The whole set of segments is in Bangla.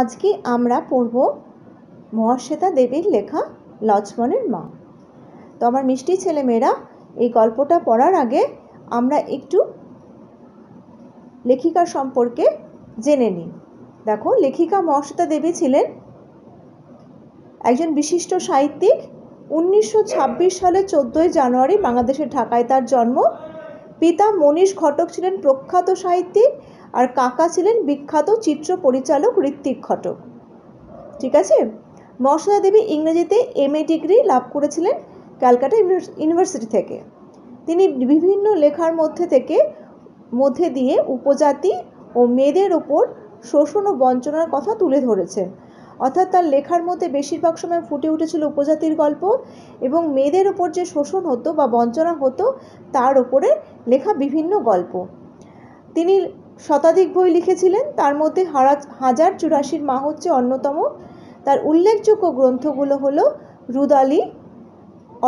আজকে আমরা পড়ব মহাশ্বেতা দেবীর লেখা লক্ষ্মণের মা তো আমার মিষ্টি ছেলেমেয়েরা এই গল্পটা পড়ার আগে আমরা একটু লেখিকা সম্পর্কে জেনে নিই দেখো লেখিকা মহাশ্বেতা দেবী ছিলেন একজন বিশিষ্ট সাহিত্যিক উনিশশো সালের চোদ্দোই জানুয়ারি বাংলাদেশের ঢাকায় তার জন্ম পিতা মনীষ ঘটক ছিলেন প্রখ্যাত সাহিত্যিক আর কাকা ছিলেন বিখ্যাত চিত্র পরিচালক ঋত্বিক ঘটক ঠিক আছে মর্ষদা দেবী ইংরেজিতে এম এ ডিগ্রি লাভ করেছিলেন ক্যালকাটা ইউনিভার্সিটি থেকে তিনি বিভিন্ন লেখার মধ্যে থেকে মধ্যে দিয়ে উপজাতি ও মেয়েদের ওপর শোষণ ও বঞ্চনার কথা তুলে ধরেছেন অর্থাৎ তার লেখার মধ্যে বেশিরভাগ সময় ফুটে উঠেছিল উপজাতির গল্প এবং মেয়েদের ওপর যে শোষণ হতো বা বঞ্চনা হতো তার ওপরে লেখা বিভিন্ন গল্প তিনি শতাধিক বই লিখেছিলেন তার মধ্যে হাজার চুরাশির মা হচ্ছে অন্যতম তার উল্লেখযোগ্য গ্রন্থগুলো হলো রুদালি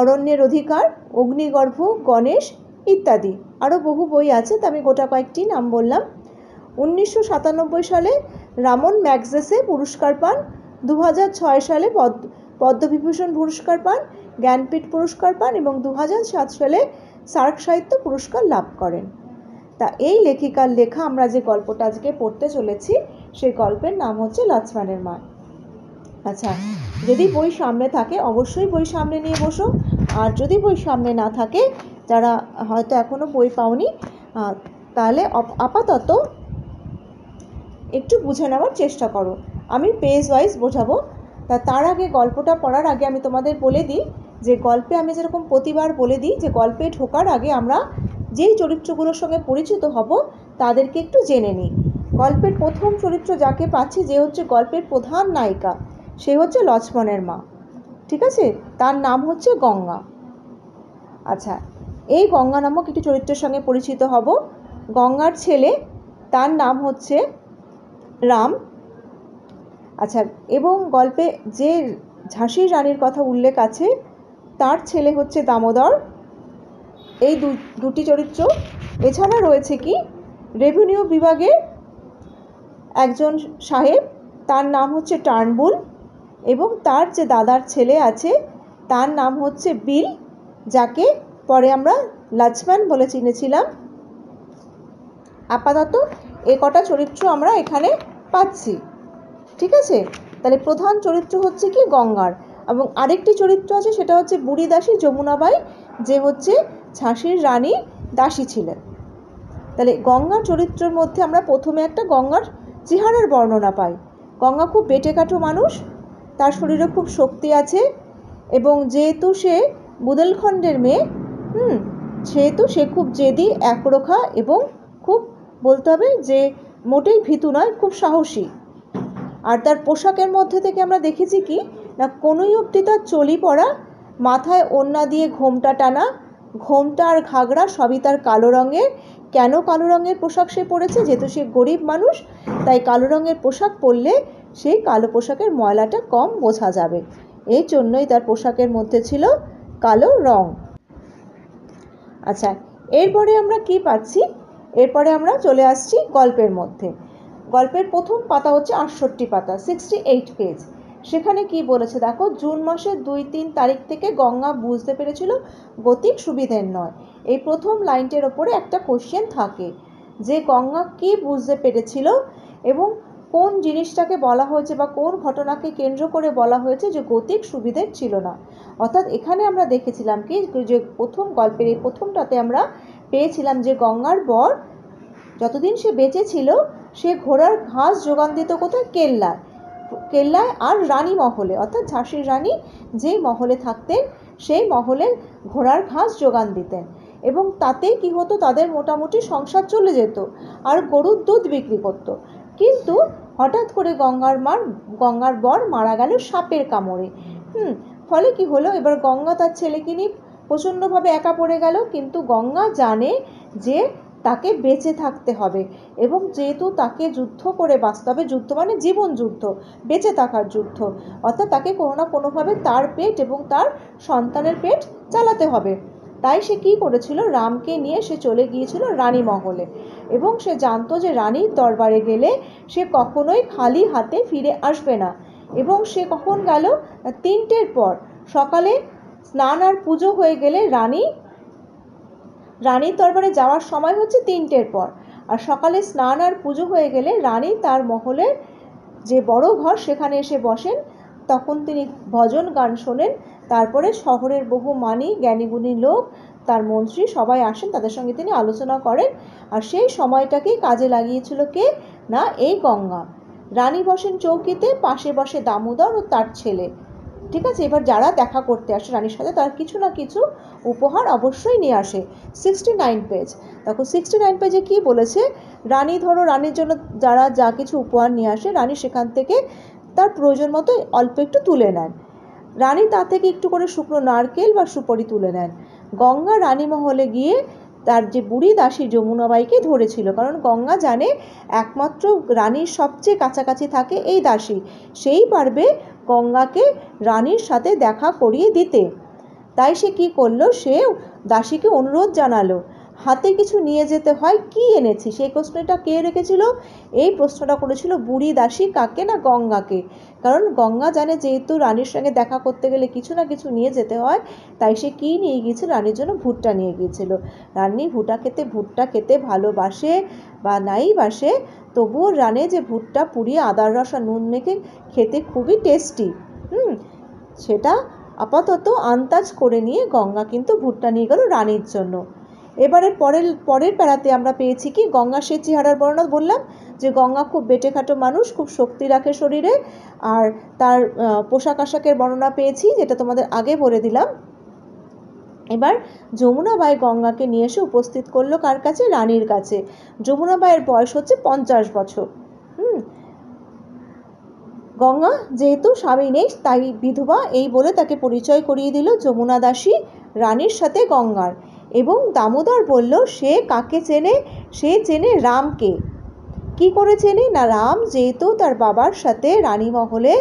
অরণ্যের অধিকার অগ্নিগর্ভ গণেশ ইত্যাদি আরও বহু বই আছে তা আমি গোটা কয়েকটি নাম বললাম উনিশশো সাতানব্বই সালে রামন ম্যাগজেসে পুরস্কার পান দু সালে পদ পদ্মবিভূষণ পুরস্কার পান জ্ঞানপীঠ পুরস্কার পান এবং দু সাত সালে সার্ক সাহিত্য পুরস্কার লাভ করেন তা এই লেখিকার লেখা আমরা যে গল্পটা আজকে পড়তে চলেছি সেই গল্পের নাম হচ্ছে লাচমানের মা আচ্ছা যদি বই সামনে থাকে অবশ্যই বই সামনে নিয়ে বসো আর যদি বই সামনে না থাকে যারা হয়তো এখনও বই পাওনি তাহলে আপাতত একটু বুঝে নেওয়ার চেষ্টা করো আমি পেজ ওয়াইজ বোঝাবো তা তার আগে গল্পটা পড়ার আগে আমি তোমাদের বলে দিই যে গল্পে আমি যেরকম প্রতিবার বলে দিই যে গল্পে ঢোকার আগে আমরা যেই চরিত্রগুলোর সঙ্গে পরিচিত হব তাদেরকে একটু জেনে নিই গল্পের প্রথম চরিত্র যাকে পাচ্ছি যে হচ্ছে গল্পের প্রধান নায়িকা সে হচ্ছে লক্ষ্মণের মা ঠিক আছে তার নাম হচ্ছে গঙ্গা আচ্ছা এই গঙ্গা নামক একটি চরিত্রের সঙ্গে পরিচিত হব গঙ্গার ছেলে তার নাম হচ্ছে রাম আচ্ছা এবং গল্পে যে ঝাঁসির রানীর কথা উল্লেখ আছে তার ছেলে হচ্ছে দামোদর এই দুটি চরিত্র এছাড়া রয়েছে কি রেভিনিউ বিভাগে একজন সাহেব তার নাম হচ্ছে টার্নবুল এবং তার যে দাদার ছেলে আছে তার নাম হচ্ছে বিল যাকে পরে আমরা লাচম্যান বলে চিনেছিলাম আপাতত এ কটা চরিত্র আমরা এখানে পাচ্ছি ঠিক আছে তাহলে প্রধান চরিত্র হচ্ছে কি গঙ্গার এবং আরেকটি চরিত্র আছে সেটা হচ্ছে বুড়ি দাসী যমুনাবাই যে হচ্ছে ঝাঁসির রানী দাসী ছিলেন তাহলে গঙ্গার চরিত্রের মধ্যে আমরা প্রথমে একটা গঙ্গার চেহারার বর্ণনা পাই গঙ্গা খুব বেটেকাঠো মানুষ তার শরীরে খুব শক্তি আছে এবং যেহেতু সে বুদেলখণ্ডের মেয়ে হুম সেহেতু সে খুব জেদি একরোখা এবং খুব বলতে হবে যে মোটেই ভীতু নয় খুব সাহসী আর তার পোশাকের মধ্যে থেকে আমরা দেখেছি কি না কোনো অবধি তার চলি পড়া মাথায় ওড়না দিয়ে ঘোমটা টানা ঘোমটা আর ঘাগরা সবই তার কালো রঙের কেন কালো রঙের পোশাক সে পরেছে যেহেতু সে গরিব মানুষ তাই কালো রঙের পোশাক পরলে সেই কালো পোশাকের ময়লাটা কম বোঝা যাবে এই জন্যই তার পোশাকের মধ্যে ছিল কালো রং আচ্ছা এরপরে আমরা কি পাচ্ছি এরপরে আমরা চলে আসছি গল্পের মধ্যে গল্পের প্রথম পাতা হচ্ছে আটষট্টি পাতা সিক্সটি এইট পেজ সেখানে কি বলেছে দেখো জুন মাসের দুই তিন তারিখ থেকে গঙ্গা বুঝতে পেরেছিল গতিক সুবিধের নয় এই প্রথম লাইনটির ওপরে একটা কোশ্চেন থাকে যে গঙ্গা কি বুঝতে পেরেছিল এবং কোন জিনিসটাকে বলা হয়েছে বা কোন ঘটনাকে কেন্দ্র করে বলা হয়েছে যে গতিক সুবিধের ছিল না অর্থাৎ এখানে আমরা দেখেছিলাম কি যে প্রথম গল্পের এই প্রথমটাতে আমরা পেয়েছিলাম যে গঙ্গার বর যতদিন সে বেঁচে ছিল সে ঘোড়ার ঘাস যোগান দিত কোথায় কেল্লায় কেল্লায় আর রানী মহলে অর্থাৎ ঝাঁসির রানী যে মহলে থাকতেন সেই মহলের ঘোড়ার ঘাস যোগান দিতেন এবং তাতে কি হতো তাদের মোটামুটি সংসার চলে যেত আর গরুর দুধ বিক্রি করত। কিন্তু হঠাৎ করে গঙ্গার মার গঙ্গার বর মারা গেল সাপের কামড়ে হুম ফলে কি হলো এবার গঙ্গা তার ছেলেকে নিয়ে প্রচণ্ডভাবে একা পড়ে গেল কিন্তু গঙ্গা জানে যে তাকে বেঁচে থাকতে হবে এবং যেহেতু তাকে যুদ্ধ করে বাঁচতে হবে যুদ্ধ মানে জীবন যুদ্ধ বেঁচে থাকার যুদ্ধ অর্থাৎ তাকে কোনো না কোনোভাবে তার পেট এবং তার সন্তানের পেট চালাতে হবে তাই সে কি করেছিল রামকে নিয়ে সে চলে গিয়েছিল রানী মহলে এবং সে জানতো যে রানীর দরবারে গেলে সে কখনোই খালি হাতে ফিরে আসবে না এবং সে কখন গেল তিনটের পর সকালে স্নান আর পুজো হয়ে গেলে রানী রানীর দরবারে যাওয়ার সময় হচ্ছে তিনটের পর আর সকালে স্নান আর পুজো হয়ে গেলে রানী তার মহলের যে বড় ঘর সেখানে এসে বসেন তখন তিনি ভজন গান শোনেন তারপরে শহরের বহু মানি জ্ঞানীগুণী লোক তার মন্ত্রী সবাই আসেন তাদের সঙ্গে তিনি আলোচনা করেন আর সেই সময়টাকেই কাজে লাগিয়েছিল কে না এই গঙ্গা রানী বসেন চৌকিতে পাশে বসে দামোদর ও তার ছেলে ঠিক আছে এবার যারা দেখা করতে আসে রানীর সাথে তারা কিছু না কিছু উপহার অবশ্যই নিয়ে আসে সিক্সটি নাইন পেজ দেখো সিক্সটি নাইন পেজে কী বলেছে রানী ধরো রানীর জন্য যারা যা কিছু উপহার নিয়ে আসে রানী সেখান থেকে তার প্রয়োজন মতো অল্প একটু তুলে নেন রানী তা থেকে একটু করে শুকনো নারকেল বা সুপারি তুলে নেন গঙ্গা রানী মহলে গিয়ে তার যে বুড়ি দাসী যমুনাবাইকে ধরেছিল কারণ গঙ্গা জানে একমাত্র রানীর সবচেয়ে কাছাকাছি থাকে এই দাসী সেই পারবে গঙ্গাকে রানীর সাথে দেখা করিয়ে দিতে তাই সে কী করলো সে দাসীকে অনুরোধ জানালো হাতে কিছু নিয়ে যেতে হয় কি এনেছি সেই প্রশ্নটা কে রেখেছিল এই প্রশ্নটা করেছিল বুড়ি দাসী কাকে না গঙ্গাকে কারণ গঙ্গা জানে যেহেতু রানীর সঙ্গে দেখা করতে গেলে কিছু না কিছু নিয়ে যেতে হয় তাই সে কী নিয়ে গিয়েছিল রানীর জন্য ভুট্টা নিয়ে গিয়েছিল রানী ভুটা খেতে ভুট্টা খেতে ভালোবাসে বা নাই বাসে তবুও রানে যে ভুট্টা পুড়িয়ে আদার রস আর নুন মেখে খেতে খুবই টেস্টি হুম সেটা আপাতত আন্দাজ করে নিয়ে গঙ্গা কিন্তু ভুট্টা নিয়ে গেল রানীর জন্য এবারের পরের পরের প্যারাতে আমরা পেয়েছি কি গঙ্গা সে চেহারার বর্ণনা বললাম যে গঙ্গা খুব বেটেখাটো মানুষ খুব শক্তি রাখে শরীরে আর তার পোশাক আশাকের বর্ণনা পেয়েছি যেটা তোমাদের আগে বলে দিলাম এবার যমুনাবাই গঙ্গাকে নিয়ে এসে উপস্থিত করলো কার কাছে রানীর কাছে যমুনাবাইয়ের বয়স হচ্ছে পঞ্চাশ বছর হুম গঙ্গা যেহেতু স্বামী নেই তাই বিধবা এই বলে তাকে পরিচয় করিয়ে দিল যমুনা দাসী রানীর সাথে গঙ্গার এবং দামোদর বলল সে কাকে চেনে সে চেনে রামকে কি করে চেনে না রাম যেহেতু তার বাবার সাথে রানীমহলে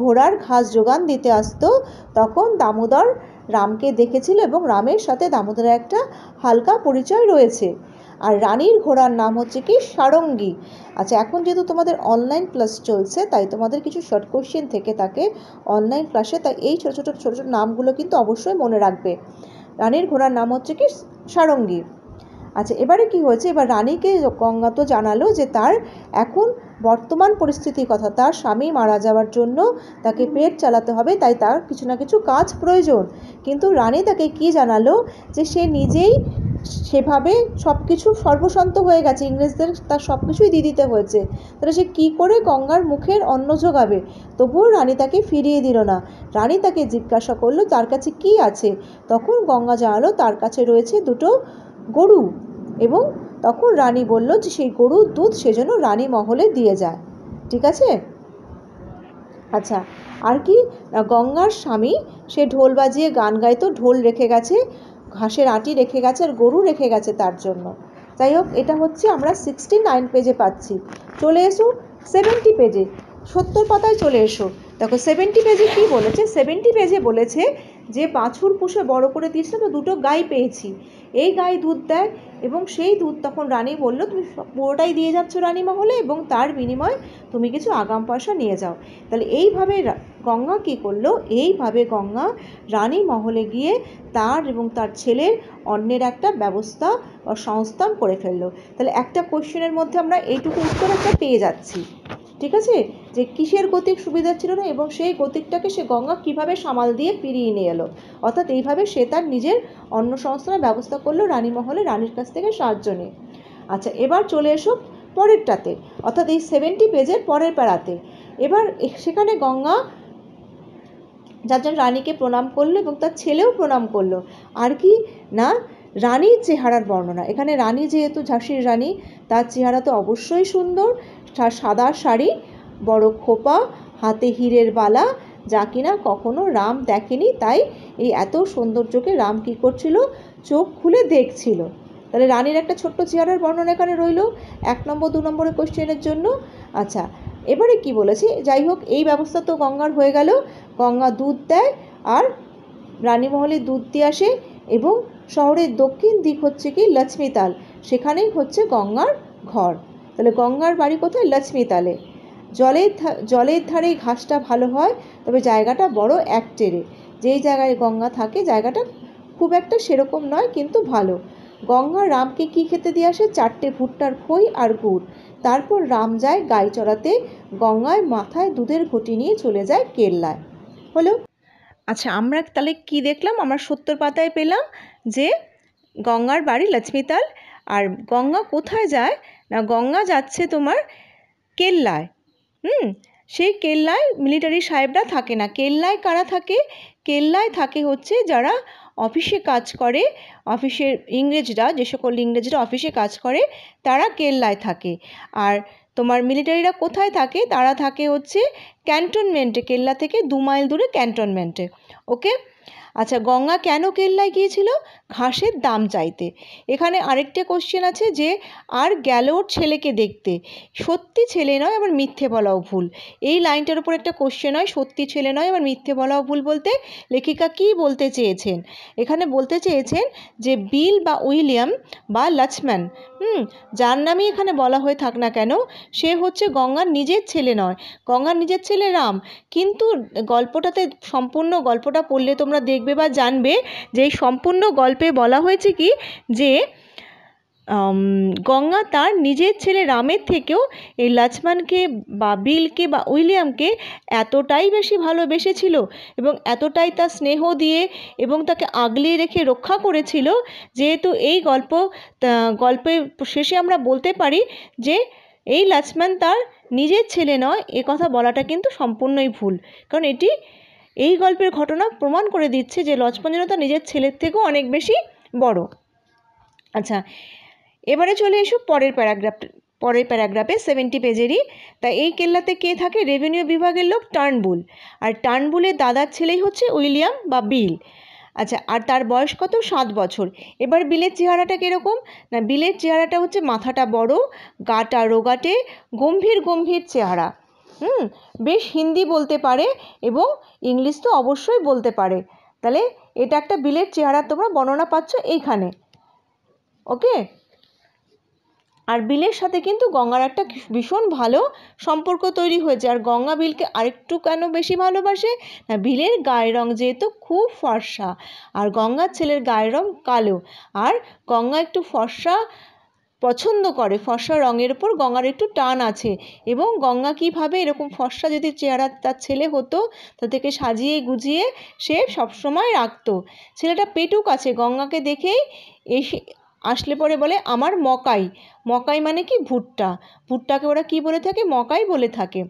ঘোড়ার ঘাস যোগান দিতে আসতো তখন দামোদর রামকে দেখেছিল এবং রামের সাথে দামোদরের একটা হালকা পরিচয় রয়েছে আর রানীর ঘোড়ার নাম হচ্ছে কি সারঙ্গী আচ্ছা এখন যেহেতু তোমাদের অনলাইন ক্লাস চলছে তাই তোমাদের কিছু শর্ট কোশ্চেন থেকে থাকে অনলাইন ক্লাসে তাই এই ছোটো ছোটো ছোটো ছোটো নামগুলো কিন্তু অবশ্যই মনে রাখবে রানীর ঘোড়ার নাম হচ্ছে কি সারঙ্গী আচ্ছা এবারে কি হয়েছে এবার রানীকে গঙ্গা তো জানালো যে তার এখন বর্তমান পরিস্থিতির কথা তার স্বামী মারা যাওয়ার জন্য তাকে পেট চালাতে হবে তাই তার কিছু না কিছু কাজ প্রয়োজন কিন্তু রানী তাকে কি জানালো যে সে নিজেই সেভাবে সব কিছু সর্বশান্ত হয়ে গেছে ইংরেজদের তার সব কিছুই দিয়ে দিতে হয়েছে তাহলে সে কী করে গঙ্গার মুখের অন্ন জোগাবে তবুও রানী তাকে ফিরিয়ে দিল না রানী তাকে জিজ্ঞাসা করলো তার কাছে কি আছে তখন গঙ্গা জানালো তার কাছে রয়েছে দুটো গরু এবং তখন রানী বলল যে সেই গরুর দুধ সেজন্য রানী মহলে দিয়ে যায় ঠিক আছে আচ্ছা আর কি গঙ্গার স্বামী সে ঢোল বাজিয়ে গান গাইতো ঢোল রেখে গেছে ঘাসের আটি রেখে গেছে আর গরু রেখে গেছে তার জন্য যাই হোক এটা হচ্ছে আমরা সিক্সটি নাইন পেজে পাচ্ছি চলে এসো সেভেন্টি পেজে সত্তর পাতায় চলে এসো দেখো সেভেন্টি পেজে কি বলেছে সেভেন্টি পেজে বলেছে যে বাছুর পুষে বড় করে দিয়েছে তো দুটো গাই পেয়েছি এই গাই দুধ দেয় এবং সেই দুধ তখন রানী বললো তুমি পুরোটাই দিয়ে যাচ্ছ রানী মহলে এবং তার বিনিময়ে তুমি কিছু আগাম পয়সা নিয়ে যাও তাহলে এইভাবে গঙ্গা কি করলো এইভাবে গঙ্গা রানী মহলে গিয়ে তার এবং তার ছেলের অন্যের একটা ব্যবস্থা বা সংস্থান করে ফেললো তাহলে একটা কোশ্চেনের মধ্যে আমরা এইটুকু উত্তর একটা পেয়ে যাচ্ছি ঠিক আছে যে কিসের গতিক সুবিধা ছিল না এবং সেই গতিকটাকে সে গঙ্গা কিভাবে সামাল দিয়ে ফিরিয়ে নিয়ে এলো অর্থাৎ এইভাবে সে তার নিজের অন্য সংস্থানের ব্যবস্থা করলো রানীমহলে রানীর কাছ থেকে সাহায্য নিয়ে আচ্ছা এবার চলে এসো পরেরটাতে অর্থাৎ এই সেভেন্টি পেজের পরের পাড়াতে এবার সেখানে গঙ্গা যার জন্য রানীকে প্রণাম করলো এবং তার ছেলেও প্রণাম করলো আর কি না রানীর চেহারার বর্ণনা এখানে রানী যেহেতু ঝাঁসির রানী তার চেহারা তো অবশ্যই সুন্দর সাদা শাড়ি বড় খোপা হাতে হীরের বালা যা কিনা কখনো রাম দেখেনি তাই এই এত সৌন্দর্যকে রাম কী করছিল চোখ খুলে দেখছিল তাহলে রানীর একটা ছোট্ট চেহারার বর্ণনা এখানে রইল এক নম্বর দু নম্বরের কোশ্চেনের জন্য আচ্ছা এবারে কি বলেছি যাই হোক এই ব্যবস্থা তো গঙ্গার হয়ে গেল গঙ্গা দুধ দেয় আর রানীমহলে দুধ দিয়ে আসে এবং শহরের দক্ষিণ দিক হচ্ছে কি লক্ষ্মীতাল সেখানেই হচ্ছে গঙ্গার ঘর তাহলে গঙ্গার বাড়ি কোথায় লক্ষ্মীতালে জলের জলের ধারে ঘাসটা ভালো হয় তবে জায়গাটা বড় একটেরে যেই জায়গায় গঙ্গা থাকে জায়গাটা খুব একটা সেরকম নয় কিন্তু ভালো গঙ্গা রামকে কি খেতে দিয়ে আসে চারটে ভুট্টার খই আর গুড় তারপর রাম যায় গাই চড়াতে গঙ্গায় মাথায় দুধের ঘটি নিয়ে চলে যায় কেল্লায় হলো আচ্ছা আমরা তাহলে কি দেখলাম আমরা সত্তর পাতায় পেলাম যে গঙ্গার বাড়ি লক্ষ্মীতাল আর গঙ্গা কোথায় যায় না গঙ্গা যাচ্ছে তোমার কেল্লায় হুম সেই কেল্লায় মিলিটারি সাহেবরা থাকে না কেল্লায় কারা থাকে কেল্লায় থাকে হচ্ছে যারা অফিসে কাজ করে অফিসের ইংরেজরা যে সকল ইংরেজরা অফিসে কাজ করে তারা কেল্লায় থাকে আর তোমার মিলিটারিরা কোথায় থাকে তারা থাকে হচ্ছে ক্যান্টনমেন্টে কেল্লা থেকে দু মাইল দূরে ক্যান্টনমেন্টে ওকে আচ্ছা গঙ্গা কেন কেল্লায় গিয়েছিল ঘাসের দাম চাইতে এখানে আরেকটা কোশ্চেন আছে যে আর গেল ওর ছেলেকে দেখতে সত্যি ছেলে নয় আবার মিথ্যে বলাও ভুল এই লাইনটার উপর একটা কোশ্চেন হয় সত্যি ছেলে নয় আবার মিথ্যে বলাও ভুল বলতে লেখিকা কি বলতে চেয়েছেন এখানে বলতে চেয়েছেন যে বিল বা উইলিয়াম বা লাচম্যান হুম যার নামই এখানে বলা হয়ে থাক না কেন সে হচ্ছে গঙ্গার নিজের ছেলে নয় গঙ্গার নিজের ছেলে রাম কিন্তু গল্পটাতে সম্পূর্ণ গল্পটা পড়লে তোমরা দেখ দেখবে বা জানবে যে সম্পূর্ণ গল্পে বলা হয়েছে কি যে গঙ্গা তার নিজের ছেলে রামের থেকেও এই লাচমানকে বা বিলকে বা উইলিয়ামকে এতটাই বেশি ভালোবেসেছিল এবং এতটাই তার স্নেহ দিয়ে এবং তাকে আগলিয়ে রেখে রক্ষা করেছিল যেহেতু এই গল্প গল্পে শেষে আমরা বলতে পারি যে এই লাচমান তার নিজের ছেলে নয় এ কথা বলাটা কিন্তু সম্পূর্ণই ভুল কারণ এটি এই গল্পের ঘটনা প্রমাণ করে দিচ্ছে যে লক্ষ্মণ নিজের ছেলের থেকেও অনেক বেশি বড় আচ্ছা এবারে চলে এসো পরের প্যারাগ্রাফ পরের প্যারাগ্রাফে সেভেন্টি পেজেরই তা এই কেল্লাতে কে থাকে রেভিনিউ বিভাগের লোক টার্নবুল আর টার্নবুলের দাদার ছেলেই হচ্ছে উইলিয়াম বা বিল আচ্ছা আর তার বয়স কত সাত বছর এবার বিলের চেহারাটা কীরকম না বিলের চেহারাটা হচ্ছে মাথাটা বড় গাটা রোগাটে গম্ভীর গম্ভীর চেহারা হুম বেশ হিন্দি বলতে পারে এবং ইংলিশ তো অবশ্যই বলতে পারে তাহলে এটা একটা বিলের চেহারা তোমরা বর্ণনা পাচ্ছ এইখানে ওকে আর বিলের সাথে কিন্তু গঙ্গার একটা ভীষণ ভালো সম্পর্ক তৈরি হয়েছে আর গঙ্গা বিলকে আরেকটু কেন বেশি ভালোবাসে না বিলের গায়ের রং যেহেতু খুব ফর্সা আর গঙ্গার ছেলের গায়ের রং কালো আর গঙ্গা একটু ফর্সা পছন্দ করে ফর্সা রঙের ওপর গঙ্গার একটু টান আছে এবং গঙ্গা কীভাবে এরকম ফর্সা যদি চেহারা তার ছেলে হতো তাদেরকে সাজিয়ে গুজিয়ে সে সবসময় রাখতো ছেলেটা পেটুক আছে গঙ্গাকে দেখেই এসে আসলে পরে বলে আমার মকাই মকাই মানে কি ভুট্টা ভুট্টাকে ওরা কি বলে থাকে মকাই বলে থাকে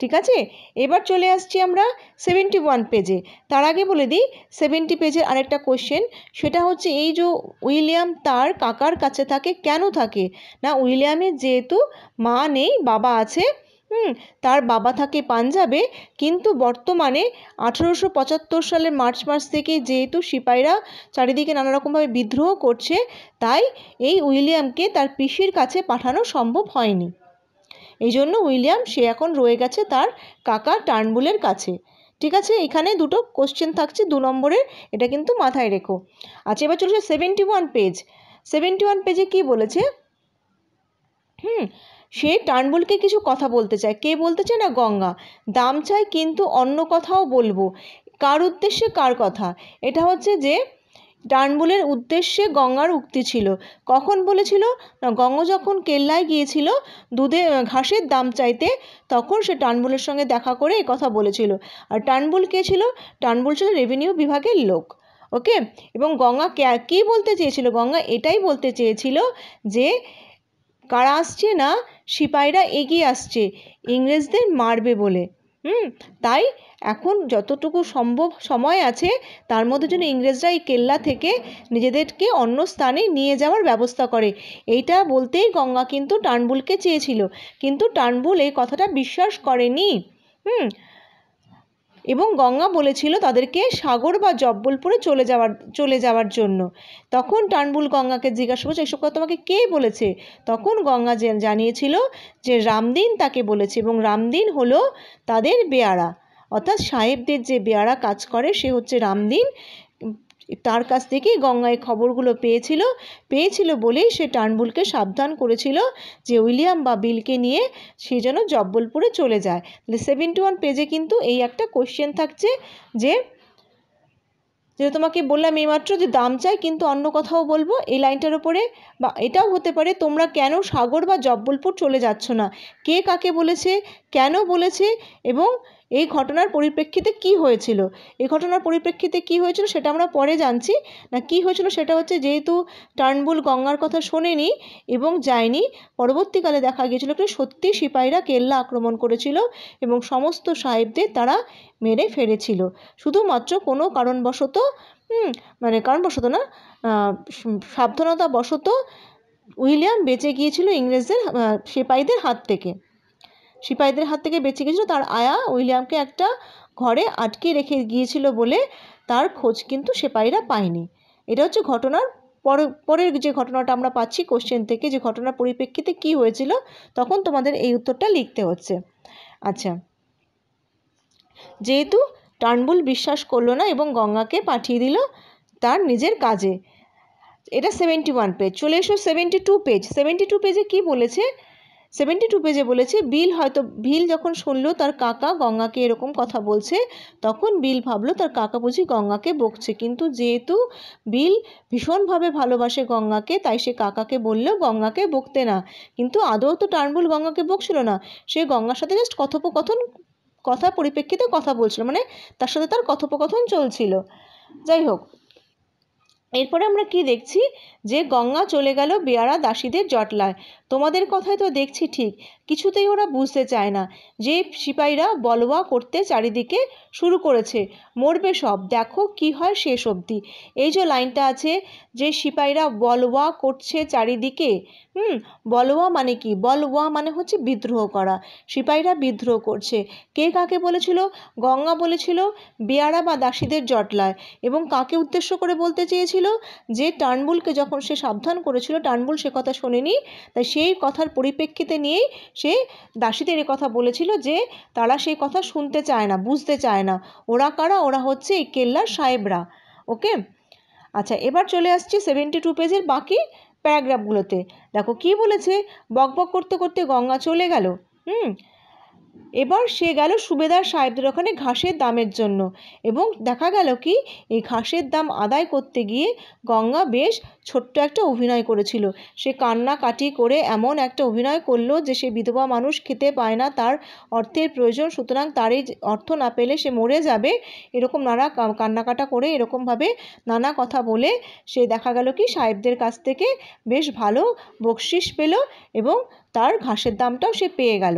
ঠিক আছে এবার চলে আসছি আমরা সেভেন্টি ওয়ান পেজে তার আগে বলে দিই সেভেন্টি পেজের আরেকটা কোশ্চেন সেটা হচ্ছে এই যে উইলিয়াম তার কাকার কাছে থাকে কেন থাকে না উইলিয়ামের যেহেতু মা নেই বাবা আছে হুম তার বাবা থাকে পাঞ্জাবে কিন্তু বর্তমানে আঠেরোশো পঁচাত্তর সালের মার্চ মাস থেকে যেহেতু সিপাহীরা চারিদিকে নানারকমভাবে বিদ্রোহ করছে তাই এই উইলিয়ামকে তার পিসির কাছে পাঠানো সম্ভব হয়নি এই জন্য উইলিয়াম সে এখন রয়ে গেছে তার কাকা টার্নবুলের কাছে ঠিক আছে এখানে দুটো কোশ্চেন থাকছে দু নম্বরের এটা কিন্তু মাথায় রেখো আচ্ছা এবার চলছে seventy one page seventy one পেজে কী বলেছে হুম সে টার্নবুলকে কিছু কথা বলতে চায় কে বলতে চায় না গঙ্গা দাম চায় কিন্তু অন্য কথাও বলবো কার উদ্দেশ্যে কার কথা এটা হচ্ছে যে ডানবুলের উদ্দেশ্যে গঙ্গার উক্তি ছিল কখন বলেছিল না গঙ্গ যখন কেল্লায় গিয়েছিল দুধে ঘাসের দাম চাইতে তখন সে টানবুলের সঙ্গে দেখা করে এই কথা বলেছিল আর টানবুল কে ছিল টানবুল ছিল রেভিনিউ বিভাগের লোক ওকে এবং গঙ্গা কী বলতে চেয়েছিল গঙ্গা এটাই বলতে চেয়েছিল যে কারা আসছে না সিপাহীরা এগিয়ে আসছে ইংরেজদের মারবে বলে হুম তাই এখন যতটুকু সম্ভব সময় আছে তার মধ্যে যেন ইংরেজরা এই কেল্লা থেকে নিজেদেরকে অন্য স্থানে নিয়ে যাওয়ার ব্যবস্থা করে এইটা বলতেই গঙ্গা কিন্তু টার্নবুলকে চেয়েছিল কিন্তু টার্নবুল এই কথাটা বিশ্বাস করেনি হুম এবং গঙ্গা বলেছিল তাদেরকে সাগর বা জব্বলপুরে চলে যাওয়ার চলে যাওয়ার জন্য তখন টানবুল গঙ্গাকে জিজ্ঞাসা করছে এসব কথা তোমাকে কে বলেছে তখন গঙ্গা জানিয়েছিল যে রামদিন তাকে বলেছে এবং রামদিন হলো তাদের বেয়ারা অর্থাৎ সাহেবদের যে বেয়ারা কাজ করে সে হচ্ছে রামদিন তার কাছ থেকেই গঙ্গায় খবরগুলো পেয়েছিল পেয়েছিল বলেই সে টার্নবুলকে সাবধান করেছিল যে উইলিয়াম বা বিলকে নিয়ে সে যেন জব্বলপুরে চলে যায় তাহলে সেভেন্টি ওয়ান পেজে কিন্তু এই একটা কোয়েশ্চেন থাকছে যে যেটা তোমাকে বললাম এইমাত্র যে দাম চাই কিন্তু অন্য কথাও বলবো এই লাইনটার ওপরে বা এটাও হতে পারে তোমরা কেন সাগর বা জব্বলপুর চলে যাচ্ছ না কে কাকে বলেছে কেন বলেছে এবং এই ঘটনার পরিপ্রেক্ষিতে কি হয়েছিল এই ঘটনার পরিপ্রেক্ষিতে কি হয়েছিল সেটা আমরা পরে জানছি না কি হয়েছিল সেটা হচ্ছে যেহেতু টার্নবুল গঙ্গার কথা শোনেনি এবং যায়নি পরবর্তীকালে দেখা গিয়েছিল কি সত্যি সিপাহীরা কেল্লা আক্রমণ করেছিল এবং সমস্ত সাহেবদের তারা মেরে ফেলেছিল শুধুমাত্র কোনো কারণবশত মানে কারণবশত না সাবধানতা বশত উইলিয়াম বেঁচে গিয়েছিল ইংরেজদের সিপাহীদের হাত থেকে সিপাহীদের হাত থেকে বেঁচে গেছিলো তার আয়া উইলিয়ামকে একটা ঘরে আটকে রেখে গিয়েছিল বলে তার খোঁজ কিন্তু সিপাহীরা পায়নি এটা হচ্ছে ঘটনার পর পরের যে ঘটনাটা আমরা পাচ্ছি কোশ্চেন থেকে যে ঘটনার পরিপ্রেক্ষিতে কি হয়েছিল তখন তোমাদের এই উত্তরটা লিখতে হচ্ছে আচ্ছা যেহেতু টার্নবুল বিশ্বাস করলো না এবং গঙ্গাকে পাঠিয়ে দিল তার নিজের কাজে এটা সেভেন্টি ওয়ান পেজ চলে এসো seventy two page seventy two পেজে কী বলেছে সেভেন্টি টু পেজে বলেছে বিল হয়তো ভিল যখন শুনলো তার কাকা গঙ্গাকে এরকম কথা বলছে তখন বিল ভাবলো তার কাকা বুঝি গঙ্গাকে বকছে কিন্তু যেহেতু বিল ভীষণভাবে ভালোবাসে গঙ্গাকে তাই সে কাকাকে বললেও গঙ্গাকে বকতে না কিন্তু আদৌ তো টার্নবুল গঙ্গাকে বকছিল না সে গঙ্গার সাথে জাস্ট কথোপকথন কথা পরিপ্রেক্ষিতে কথা বলছিল মানে তার সাথে তার কথোপকথন চলছিল যাই হোক এরপরে আমরা কি দেখছি যে গঙ্গা চলে গেল বেয়ারা দাসীদের জটলায় তোমাদের কথাই তো দেখছি ঠিক কিছুতেই ওরা বুঝতে চায় না যে সিপাহীরা বলওয়া করতে চারিদিকে শুরু করেছে মরবে সব দেখো কি হয় শেষ অবধি এই যে লাইনটা আছে যে সিপাহীরা বলওয়া করছে চারিদিকে হুম বলওয়া মানে কি বলওয়া মানে হচ্ছে বিদ্রোহ করা সিপাহীরা বিদ্রোহ করছে কে কাকে বলেছিল গঙ্গা বলেছিল বেয়ারা বা দাসীদের জটলায় এবং কাকে উদ্দেশ্য করে বলতে চেয়েছিল যে টার্নবুলকে যখন সে সাবধান করেছিল টার্নবুল সে কথা শোনেনি তাই সেই কথার পরিপ্রেক্ষিতে নিয়েই সে দাসীদের কথা বলেছিল যে তারা সেই কথা শুনতে চায় না বুঝতে চায় না ওরা কারা ওরা হচ্ছে এই কেল্লার সাহেবরা ওকে আচ্ছা এবার চলে আসছি সেভেন্টি টু পেজের বাকি প্যারাগ্রাফগুলোতে দেখো কি বলেছে বকবক করতে করতে গঙ্গা চলে গেল হুম এবার সে গেল সুবেদার সাহেবদের ওখানে ঘাসের দামের জন্য এবং দেখা গেল কি এই ঘাসের দাম আদায় করতে গিয়ে গঙ্গা বেশ ছোট্ট একটা অভিনয় করেছিল সে কান্নাকাটি করে এমন একটা অভিনয় করলো যে সে বিধবা মানুষ খেতে পায় না তার অর্থের প্রয়োজন সুতরাং তার এই অর্থ না পেলে সে মরে যাবে এরকম নানা কান্নাকাটা করে এরকমভাবে নানা কথা বলে সে দেখা গেল কি সাহেবদের কাছ থেকে বেশ ভালো বকশিস পেল এবং তার ঘাসের দামটাও সে পেয়ে গেল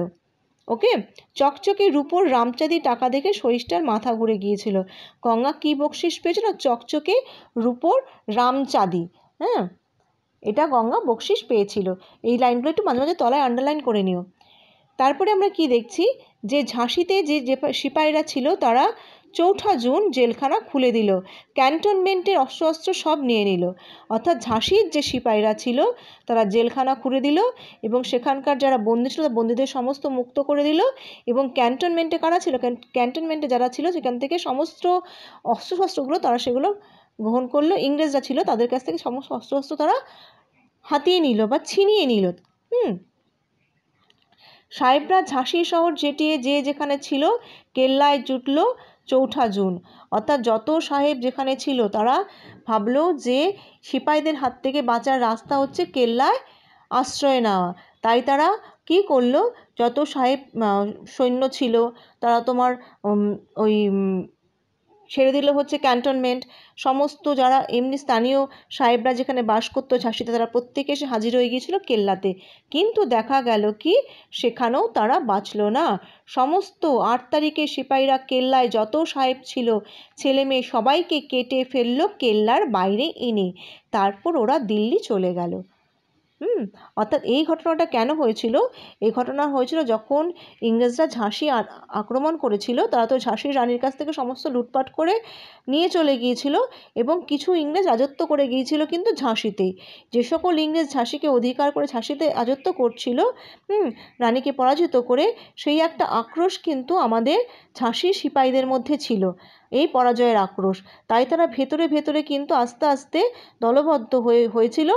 ওকে চকচকে রূপোর রামচাঁদি টাকা দেখে শরীরটার মাথা ঘুরে গিয়েছিল গঙ্গা কী বকশিস পেয়েছিল চকচকে রূপোর রামচাঁদি হ্যাঁ এটা গঙ্গা বকশিস পেয়েছিল এই লাইনগুলো একটু মাঝে মাঝে তলায় আন্ডারলাইন করে নিও তারপরে আমরা কি দেখছি যে ঝাঁসিতে যে যে সিপাহীরা ছিল তারা চৌঠা জুন জেলখানা খুলে দিল ক্যান্টনমেন্টের অস্ত্র সব নিয়ে নিল অর্থাৎ ঝাঁসির যে সিপাহীরা ছিল তারা জেলখানা খুলে দিল এবং সেখানকার যারা বন্দি ছিল বন্দীদের সমস্ত মুক্ত করে দিল এবং ক্যান্টনমেন্টে কারা ছিল ক্যান্টনমেন্টে যারা ছিল সেখান থেকে সমস্ত অস্ত্রশস্ত্রগুলো তারা সেগুলো গ্রহণ করলো ইংরেজরা ছিল তাদের কাছ থেকে সমস্ত অস্ত্রশস্ত্র তারা হাতিয়ে নিল বা ছিনিয়ে নিল হুম সাহেবরা ঝাঁসি শহর জেটিয়ে যে যেখানে ছিল কেল্লায় জুটল চৌঠা জুন অর্থাৎ যত সাহেব যেখানে ছিল তারা ভাবলো যে সিপাহীদের হাত থেকে বাঁচার রাস্তা হচ্ছে কেল্লায় আশ্রয় নেওয়া তাই তারা কি করলো যত সাহেব সৈন্য ছিল তারা তোমার ওই ছেড়ে দিল হচ্ছে ক্যান্টনমেন্ট সমস্ত যারা এমনি স্থানীয় সাহেবরা যেখানে বাস করতো ঝাঁসিতে তারা প্রত্যেকে এসে হাজির হয়ে গিয়েছিল কেল্লাতে কিন্তু দেখা গেল কি সেখানেও তারা বাঁচল না সমস্ত আট তারিখে সিপাহীরা কেল্লায় যত সাহেব ছিল ছেলে মেয়ে সবাইকে কেটে ফেললো কেল্লার বাইরে এনে তারপর ওরা দিল্লি চলে গেল হুম অর্থাৎ এই ঘটনাটা কেন হয়েছিল এই ঘটনা হয়েছিল যখন ইংরেজরা ঝাঁসি আক্রমণ করেছিল তারা তো ঝাঁসির রানীর কাছ থেকে সমস্ত লুটপাট করে নিয়ে চলে গিয়েছিল এবং কিছু ইংরেজ রাজত্ব করে গিয়েছিল কিন্তু ঝাঁসিতেই যে সকল ইংরেজ ঝাঁসিকে অধিকার করে ঝাঁসিতে রাজত্ব করছিল হুম রানীকে পরাজিত করে সেই একটা আক্রোশ কিন্তু আমাদের ঝাঁসির সিপাহীদের মধ্যে ছিল এই পরাজয়ের আক্রোশ তাই তারা ভেতরে ভেতরে কিন্তু আস্তে আস্তে দলবদ্ধ হয়ে হয়েছিল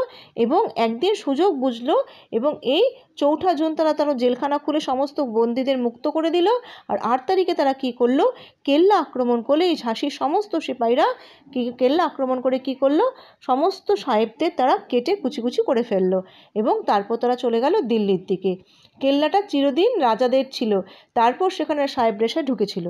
এবং একদিন সুযোগ বুঝল এবং এই চৌঠা জুন তারা তারা জেলখানা খুলে সমস্ত বন্দীদের মুক্ত করে দিল আর আট তারিখে তারা কি করলো কেল্লা আক্রমণ করলে এই ঝাঁসির সমস্ত সিপাহীরা কি কেল্লা আক্রমণ করে কি করলো সমস্ত সাহেবদের তারা কেটে কুচি কুচি করে ফেললো এবং তারপর তারা চলে গেল দিল্লির দিকে কেল্লাটা চিরদিন রাজাদের ছিল তারপর সেখানে সাহেব রেশায় ঢুকেছিল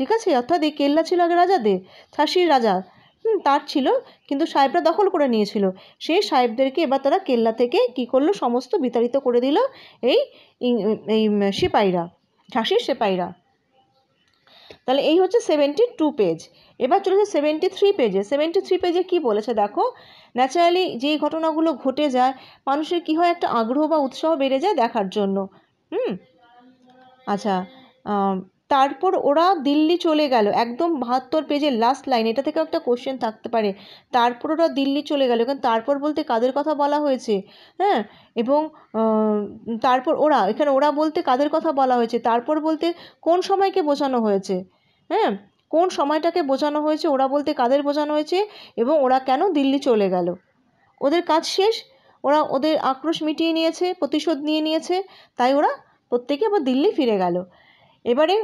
ঠিক আছে অর্থাৎ এই কেল্লা ছিল আগে রাজাদের ঝাঁসির রাজা হুম তার ছিল কিন্তু সাহেবরা দখল করে নিয়েছিল সেই সাহেবদেরকে এবার তারা কেল্লা থেকে কি করলো সমস্ত বিতাড়িত করে দিল এই এই সিপাইরা ঝাঁসির সিপাইরা তাহলে এই হচ্ছে সেভেন্টি টু পেজ এবার চলেছে সেভেন্টি থ্রি পেজে সেভেন্টি থ্রি পেজে কী বলেছে দেখো ন্যাচারালি যেই ঘটনাগুলো ঘটে যায় মানুষের কী হয় একটা আগ্রহ বা উৎসাহ বেড়ে যায় দেখার জন্য হুম আচ্ছা তারপর ওরা দিল্লি চলে গেল একদম বাহাত্তর পেজের লাস্ট লাইন এটা থেকেও একটা কোশ্চেন থাকতে পারে তারপর ওরা দিল্লি চলে গেল এখানে তারপর বলতে কাদের কথা বলা হয়েছে হ্যাঁ এবং তারপর ওরা এখানে ওরা বলতে কাদের কথা বলা হয়েছে তারপর বলতে কোন সময়কে বোঝানো হয়েছে হ্যাঁ কোন সময়টাকে বোঝানো হয়েছে ওরা বলতে কাদের বোঝানো হয়েছে এবং ওরা কেন দিল্লি চলে গেল ওদের কাজ শেষ ওরা ওদের আক্রোশ মিটিয়ে নিয়েছে প্রতিশোধ নিয়ে নিয়েছে তাই ওরা প্রত্যেকে আবার দিল্লি ফিরে গেল এবারে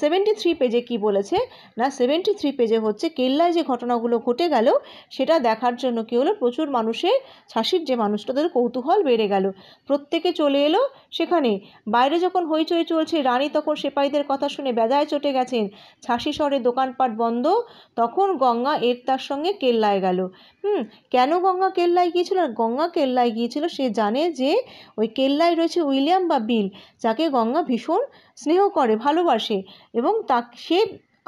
সেভেন্টি থ্রি পেজে কি বলেছে না সেভেন্টি থ্রি পেজে হচ্ছে কেল্লায় যে ঘটনাগুলো ঘটে গেল সেটা দেখার জন্য কী হলো প্রচুর মানুষের ঝাঁসির যে মানুষটাদের কৌতূহল বেড়ে গেল প্রত্যেকে চলে এলো সেখানে বাইরে যখন হইচই চলছে রানী তখন সেপাইদের কথা শুনে বেজায় চটে গেছেন ঝাঁসি শহরে দোকানপাট বন্ধ তখন গঙ্গা এর তার সঙ্গে কেল্লায় গেল হুম কেন গঙ্গা কেল্লায় গিয়েছিল আর গঙ্গা কেল্লায় গিয়েছিল সে জানে যে ওই কেল্লায় রয়েছে উইলিয়াম বা বিল যাকে গঙ্গা ভীষণ স্নেহ করে ভালোবাসে এবং তা সে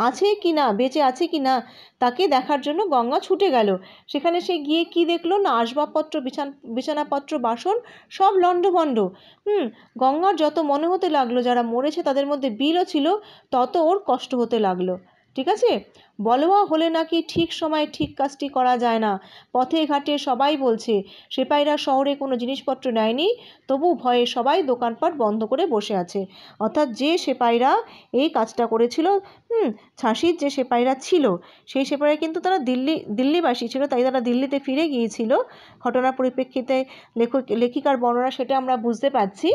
আছে কি না বেঁচে আছে কি না তাকে দেখার জন্য গঙ্গা ছুটে গেল সেখানে সে গিয়ে কি দেখলো না আসবাবপত্র বিছান বিছানাপত্র বাসন সব লণ্ডভণ্ড হুম গঙ্গার যত মনে হতে লাগলো যারা মরেছে তাদের মধ্যে বিলও ছিল তত ওর কষ্ট হতে লাগলো ঠিক আছে বলওয়া হলে নাকি ঠিক সময় ঠিক কাজটি করা যায় না পথে ঘাটে সবাই বলছে সেপাইরা শহরে কোনো জিনিসপত্র নেয়নি তবু ভয়ে সবাই দোকানপাট বন্ধ করে বসে আছে অর্থাৎ যে সেপাইরা এই কাজটা করেছিল হুম ঝাঁসির যে সেপাইরা ছিল সেই সেপাইরা কিন্তু তারা দিল্লি দিল্লিবাসী ছিল তাই তারা দিল্লিতে ফিরে গিয়েছিল ঘটনার পরিপ্রেক্ষিতে লেখক লেখিকার বর্ণনা সেটা আমরা বুঝতে পারছি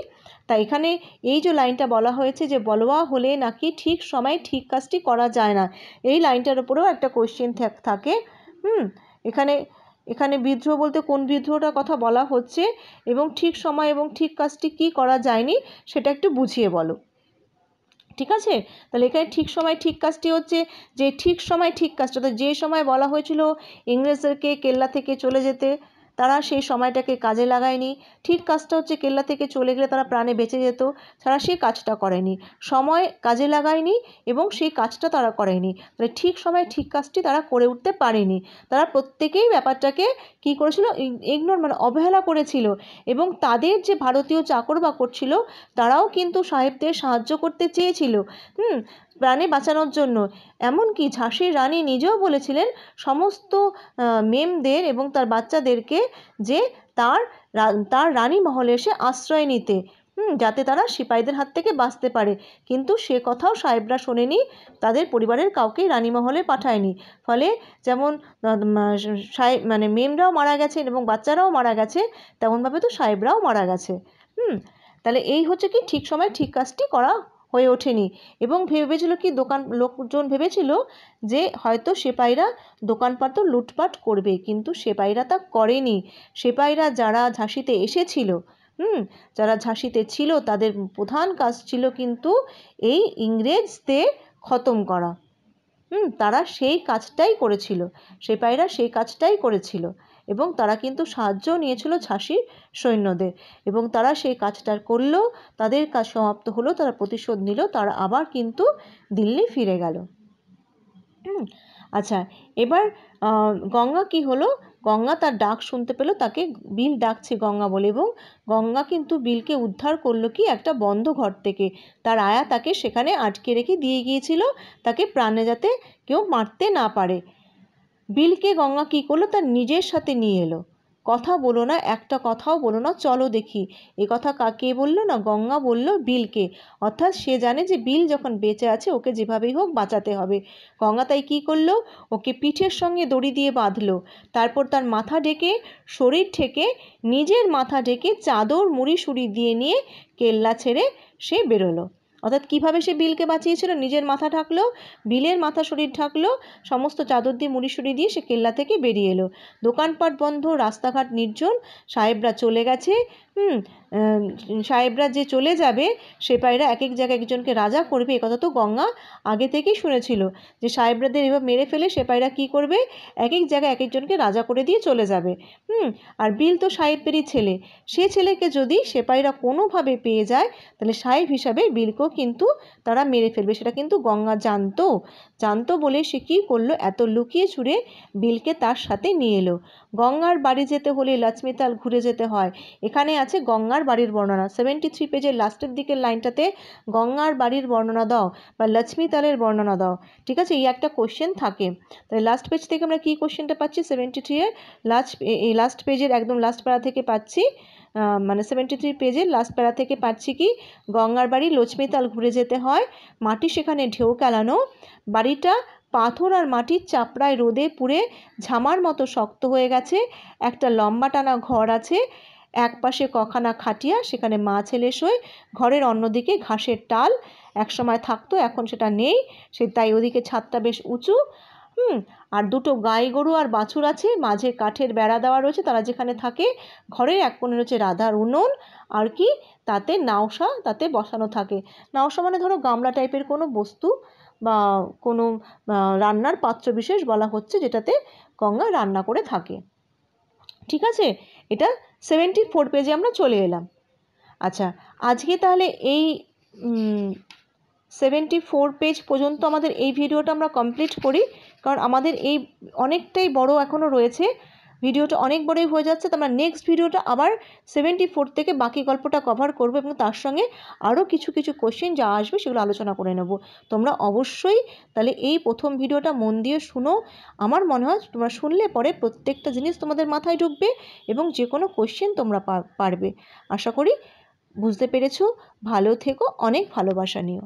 তা এখানে এই যে লাইনটা বলা হয়েছে যে বলওয়া হলে নাকি ঠিক সময় ঠিক কাজটি করা যায় না এই লাইন এটার উপরেও একটা কোশ্চেন থাকে হুম এখানে এখানে বিদ্রোহ বলতে কোন বিদ্রোহটার কথা বলা হচ্ছে এবং ঠিক সময় এবং ঠিক কাজটি কি করা যায়নি সেটা একটু বুঝিয়ে বলো ঠিক আছে তাহলে এখানে ঠিক সময় ঠিক কাজটি হচ্ছে যে ঠিক সময় ঠিক কাজটা তো যে সময় বলা হয়েছিল ইংরেজদেরকে কেল্লা থেকে চলে যেতে তারা সেই সময়টাকে কাজে লাগায়নি ঠিক কাজটা হচ্ছে কেল্লা থেকে চলে গেলে তারা প্রাণে বেঁচে যেত তারা সেই কাজটা করেনি সময় কাজে লাগায়নি এবং সেই কাজটা তারা করেনি তাহলে ঠিক সময়ে ঠিক কাজটি তারা করে উঠতে পারেনি তারা প্রত্যেকেই ব্যাপারটাকে কি করেছিল ইগনোর মানে অবহেলা করেছিল এবং তাদের যে ভারতীয় চাকর বাকর ছিল তারাও কিন্তু সাহেবদের সাহায্য করতে চেয়েছিল হুম প্রাণে বাঁচানোর জন্য এমনকি ঝাঁসির রানী নিজেও বলেছিলেন সমস্ত মেমদের এবং তার বাচ্চাদেরকে যে তার তার রানী মহলে এসে আশ্রয় নিতে হুম যাতে তারা সিপাহীদের হাত থেকে বাঁচতে পারে কিন্তু সে কথাও সাহেবরা শোনেনি তাদের পরিবারের কাউকে রানীমহলে পাঠায়নি ফলে যেমন সাহেব মানে মেমরাও মারা গেছেন এবং বাচ্চারাও মারা গেছে তেমনভাবে তো সাহেবরাও মারা গেছে হুম তাহলে এই হচ্ছে কি ঠিক সময় ঠিক কাজটি করা হয়ে ওঠেনি এবং ভেবেছিল কি দোকান লোকজন ভেবেছিল যে হয়তো সেপাইরা দোকানপাট তো লুটপাট করবে কিন্তু সেপাইরা তা করেনি সেপাইরা যারা ঝাঁসিতে এসেছিল হুম যারা ঝাঁসিতে ছিল তাদের প্রধান কাজ ছিল কিন্তু এই ইংরেজদের খতম করা হুম তারা সেই কাজটাই করেছিল সেপাইরা সেই কাজটাই করেছিল এবং তারা কিন্তু সাহায্য নিয়েছিল ঝাঁসির সৈন্যদের এবং তারা সেই কাজটা করলো তাদের কাজ সমাপ্ত হলো তারা প্রতিশোধ নিল তারা আবার কিন্তু দিল্লি ফিরে গেল আচ্ছা এবার গঙ্গা কি হলো গঙ্গা তার ডাক শুনতে পেল তাকে বিল ডাকছে গঙ্গা বলে এবং গঙ্গা কিন্তু বিলকে উদ্ধার করলো কি একটা বন্ধ ঘর থেকে তার আয়া তাকে সেখানে আটকে রেখে দিয়ে গিয়েছিল তাকে প্রাণে যাতে কেউ মারতে না পারে বিলকে গঙ্গা কী করলো তার নিজের সাথে নিয়ে এলো কথা বলো না একটা কথাও বলো না চলো দেখি এ কথা কাকে বললো না গঙ্গা বলল বিলকে অর্থাৎ সে জানে যে বিল যখন বেঁচে আছে ওকে যেভাবেই হোক বাঁচাতে হবে গঙ্গা তাই কী করলো ওকে পিঠের সঙ্গে দড়ি দিয়ে বাঁধলো তারপর তার মাথা ডেকে শরীর ঠেকে নিজের মাথা ঢেকে চাদর মুড়ি সুড়ি দিয়ে নিয়ে কেল্লা ছেড়ে সে বেরোলো অর্থাৎ কীভাবে সে বিলকে বাঁচিয়েছিল নিজের মাথা ঢাকলো বিলের মাথা শরীর ঢাকলো সমস্ত চাদর দিয়ে মুড়িসুড়ি দিয়ে সে কেল্লা থেকে বেরিয়ে এলো দোকানপাট বন্ধ রাস্তাঘাট নির্জন সাহেবরা চলে গেছে হুম সাহেবরা যে চলে যাবে সেপাইরা এক এক জায়গায় একজনকে রাজা করবে এ কথা তো গঙ্গা আগে থেকেই শুনেছিল যে সাহেবরাদের এবার মেরে ফেলে সেপাইরা কি করবে এক এক জায়গায় এক একজনকে রাজা করে দিয়ে চলে যাবে হুম আর বিল তো সাহেবেরই ছেলে সে ছেলেকে যদি সেপাইরা কোনোভাবে পেয়ে যায় তাহলে সাহেব হিসাবে বিলকেও কিন্তু তারা মেরে ফেলবে সেটা কিন্তু গঙ্গা জানতো জানতো বলে সে কী করলো এত লুকিয়ে ছুড়ে বিলকে তার সাথে নিয়ে এলো গঙ্গার বাড়ি যেতে হলে লক্ষ্মীতাল ঘুরে যেতে হয় এখানে আছে গঙ্গার বাড়ির বর্ণনা সেভেন্টি থ্রি পেজের লাস্টের দিকের লাইনটাতে গঙ্গার বাড়ির বর্ণনা দাও বা লক্ষ্মীতালের বর্ণনা দাও ঠিক আছে এই একটা কোশ্চেন থাকে তাহলে লাস্ট পেজ থেকে আমরা কী কোশ্চেনটা পাচ্ছি সেভেন্টি থ্রি এর লাস্ট এই লাস্ট পেজের একদম লাস্ট পাড়া থেকে পাচ্ছি মানে সেভেন্টি থ্রি পেজের লাস্ট প্যারা থেকে পাচ্ছি কি গঙ্গার বাড়ি লক্ষ্মীতাল ঘুরে যেতে হয় মাটি সেখানে ঢেউ কেলানো বাড়িটা পাথর আর মাটির চাপড়ায় রোদে পুড়ে ঝামার মতো শক্ত হয়ে গেছে একটা লম্বা টানা ঘর আছে একপাশে কখানা খাটিয়া সেখানে মা ছেলে শোয় ঘরের অন্যদিকে ঘাসের টাল একসময় থাকতো এখন সেটা নেই সে তাই ওদিকে ছাদটা বেশ উঁচু হুম আর দুটো গাই গরু আর বাছুর আছে মাঝে কাঠের বেড়া দেওয়া রয়েছে তারা যেখানে থাকে ঘরের এক কোণে রয়েছে রাধার উনুন আর কি তাতে নাওসা তাতে বসানো থাকে নাওসা মানে ধরো গামলা টাইপের কোনো বস্তু বা কোনো রান্নার পাত্র বিশেষ বলা হচ্ছে যেটাতে গঙ্গা রান্না করে থাকে ঠিক আছে এটা সেভেন্টি ফোর পেজে আমরা চলে এলাম আচ্ছা আজকে তাহলে এই সেভেন্টি ফোর পেজ পর্যন্ত আমাদের এই ভিডিওটা আমরা কমপ্লিট করি কারণ আমাদের এই অনেকটাই বড় এখনও রয়েছে ভিডিওটা অনেক বড়ই হয়ে যাচ্ছে তো আমরা নেক্সট ভিডিওটা আবার সেভেন্টি ফোর থেকে বাকি গল্পটা কভার করব এবং তার সঙ্গে আরও কিছু কিছু কোশ্চেন যা আসবে সেগুলো আলোচনা করে নেব তোমরা অবশ্যই তাহলে এই প্রথম ভিডিওটা মন দিয়ে শুনো আমার মনে হয় তোমরা শুনলে পরে প্রত্যেকটা জিনিস তোমাদের মাথায় ঢুকবে এবং যে কোনো কোশ্চেন তোমরা পারবে আশা করি বুঝতে পেরেছো ভালো থেকো অনেক ভালোবাসা নিও